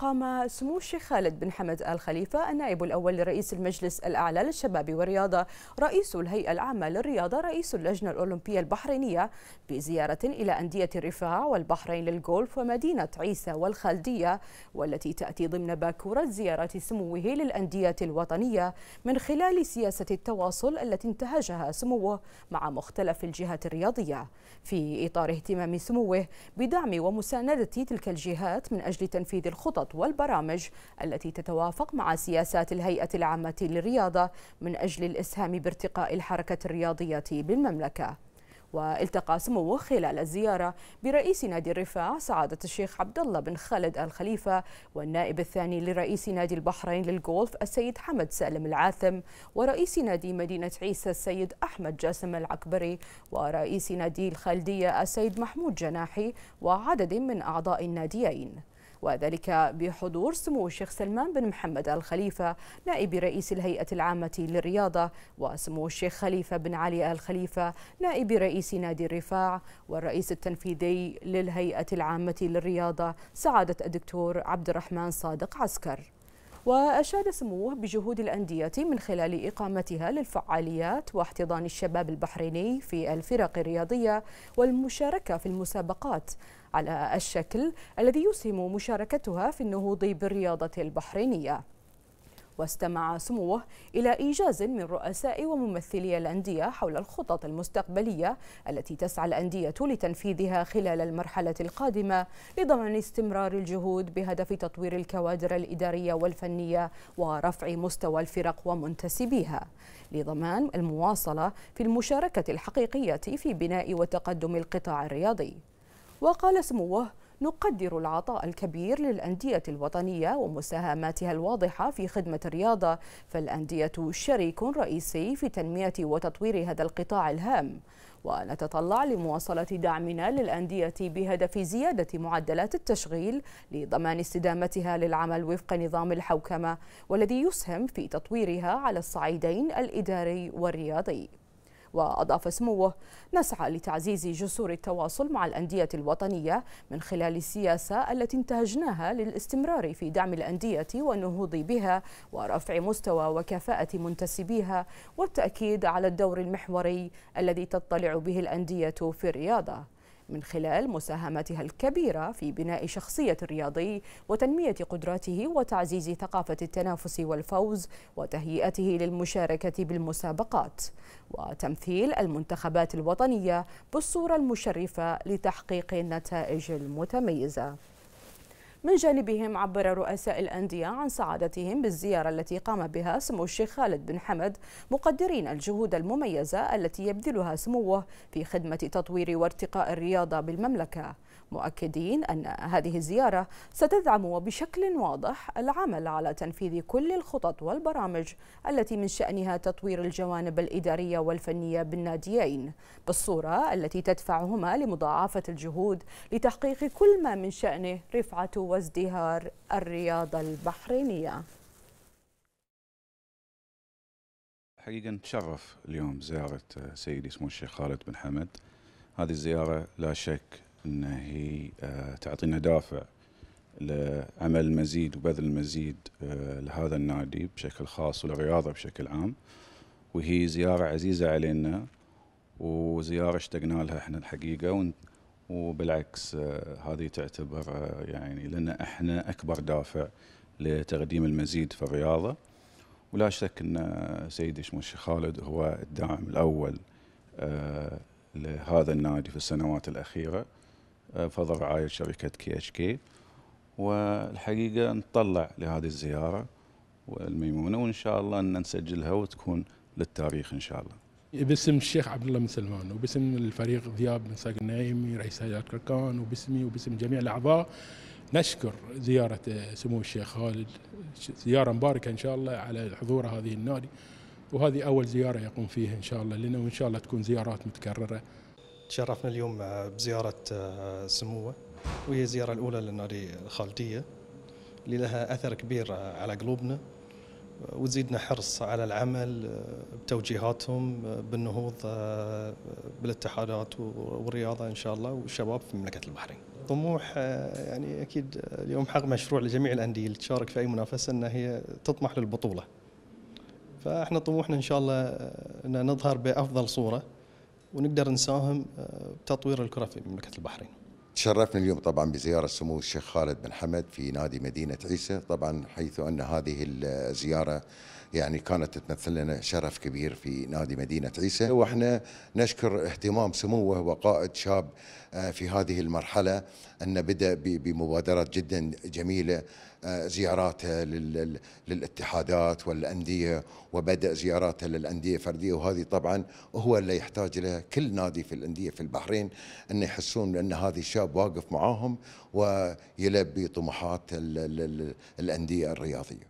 قام سمو الشيخ خالد بن حمد آل خليفة النائب الأول لرئيس المجلس الأعلى للشباب والرياضة رئيس الهيئة العامة للرياضة رئيس اللجنة الأولمبية البحرينية بزيارة إلى أندية الرفاع والبحرين للغولف ومدينة عيسى والخالدية والتي تأتي ضمن باكورة زيارة سموه للأندية الوطنية من خلال سياسة التواصل التي انتهجها سموه مع مختلف الجهات الرياضية في إطار اهتمام سموه بدعم ومساندة تلك الجهات من أجل تنفيذ الخطط الخطط والبرامج التي تتوافق مع سياسات الهيئة العامة للرياضة من أجل الإسهام بارتقاء الحركة الرياضية بالمملكة والتقى سموه خلال الزيارة برئيس نادي الرفاع سعادة الشيخ عبد الله بن خالد الخليفة والنائب الثاني لرئيس نادي البحرين للغولف السيد حمد سالم العاثم ورئيس نادي مدينة عيسى السيد أحمد جاسم العكبري ورئيس نادي الخالدية السيد محمود جناحي وعدد من أعضاء الناديين وذلك بحضور سمو الشيخ سلمان بن محمد الخليفة نائب رئيس الهيئة العامة للرياضة وسمو الشيخ خليفة بن علي الخليفة نائب رئيس نادي الرفاع والرئيس التنفيذي للهيئة العامة للرياضة سعادة الدكتور عبد الرحمن صادق عسكر وأشاد سموه بجهود الأندية من خلال إقامتها للفعاليات واحتضان الشباب البحريني في الفرق الرياضية والمشاركة في المسابقات على الشكل الذي يسهم مشاركتها في النهوض بالرياضة البحرينية واستمع سموه إلى إيجاز من رؤساء وممثلي الأندية حول الخطط المستقبلية التي تسعى الأندية لتنفيذها خلال المرحلة القادمة لضمان استمرار الجهود بهدف تطوير الكوادر الإدارية والفنية ورفع مستوى الفرق ومنتسبيها لضمان المواصلة في المشاركة الحقيقية في بناء وتقدم القطاع الرياضي وقال سموه نقدر العطاء الكبير للأندية الوطنية ومساهماتها الواضحة في خدمة الرياضة فالأندية شريك رئيسي في تنمية وتطوير هذا القطاع الهام ونتطلع لمواصلة دعمنا للأندية بهدف زيادة معدلات التشغيل لضمان استدامتها للعمل وفق نظام الحوكمة والذي يسهم في تطويرها على الصعيدين الإداري والرياضي وأضاف سموه نسعى لتعزيز جسور التواصل مع الأندية الوطنية من خلال السياسة التي انتهجناها للاستمرار في دعم الأندية والنهوض بها ورفع مستوى وكفاءة منتسبيها والتأكيد على الدور المحوري الذي تطلع به الأندية في الرياضة من خلال مساهمتها الكبيرة في بناء شخصية الرياضي وتنمية قدراته وتعزيز ثقافة التنافس والفوز وتهيئته للمشاركة بالمسابقات وتمثيل المنتخبات الوطنية بالصورة المشرفة لتحقيق النتائج المتميزة من جانبهم عبر رؤساء الأندية عن سعادتهم بالزيارة التي قام بها سمو الشيخ خالد بن حمد مقدرين الجهود المميزة التي يبذلها سموه في خدمة تطوير وارتقاء الرياضة بالمملكة مؤكدين أن هذه الزيارة ستدعم بشكل واضح العمل على تنفيذ كل الخطط والبرامج التي من شأنها تطوير الجوانب الإدارية والفنية بالناديين بالصورة التي تدفعهما لمضاعفة الجهود لتحقيق كل ما من شأنه رفعة وازدهار الرياضة البحرينية حقيقة نتشرف اليوم زيارة سيدي سمو الشيخ خالد بن حمد هذه الزيارة لا شك ان هي آه، تعطينا دافع لعمل المزيد وبذل المزيد آه، لهذا النادي بشكل خاص وللرياضه بشكل عام وهي زياره عزيزه علينا وزياره اشتقنا لها احنا الحقيقه وبالعكس آه، هذه تعتبر يعني لنا احنا اكبر دافع لتقديم المزيد في الرياضه ولا شك ان سيدي شموشي خالد هو الداعم الاول لهذا النادي في السنوات الاخيره آه، فضل رعاية شركة كي اتش كي والحقيقة نطلع لهذه الزيارة والميمونة وإن شاء الله أن نسجلها وتكون للتاريخ إن شاء الله باسم الشيخ عبد الله بن سلمان وباسم الفريق ذياب بن ساق النعيمي رئيس هيئة كركان وباسمي وباسم جميع الأعضاء نشكر زيارة سمو الشيخ خالد زيارة مباركة إن شاء الله على حضور هذه النادي وهذه أول زيارة يقوم فيها إن شاء الله لنا وإن شاء الله تكون زيارات متكررة تشرفنا اليوم آه، بزيارة آه، سموه وهي الزيارة الأولى لنا الخالدية اللي لها أثر كبير آه، على قلوبنا وتزيدنا حرص على العمل بتوجيهاتهم بالنهوض بالاتحادات والرياضة إن شاء الله والشباب في مملكة البحرين طموح يعني أكيد اليوم حق مشروع لجميع الأندية اللي تشارك في أي منافسة أن هي تطمح للبطولة فاحنا طموحنا ان شاء الله ان نظهر بافضل صوره ونقدر نساهم آه، بتطوير الكره في مملكه البحرين. تشرفنا اليوم طبعا بزياره سمو الشيخ خالد بن حمد في نادي مدينه عيسى طبعا حيث ان هذه الزياره يعني كانت تمثل لنا شرف كبير في نادي مدينة عيسى أيوة. وإحنا نشكر اهتمام سموه وقائد شاب آه، في هذه المرحلة أن بدأ بمبادرات جدا جميلة آه، زياراته للاتحادات والأندية وبدأ زياراته للأندية فردية وهذه طبعا هو اللي يحتاج له كل نادي في الأندية في البحرين أن يحسون بأن هذا الشاب واقف معاهم ويلبي طموحات الأندية الرياضية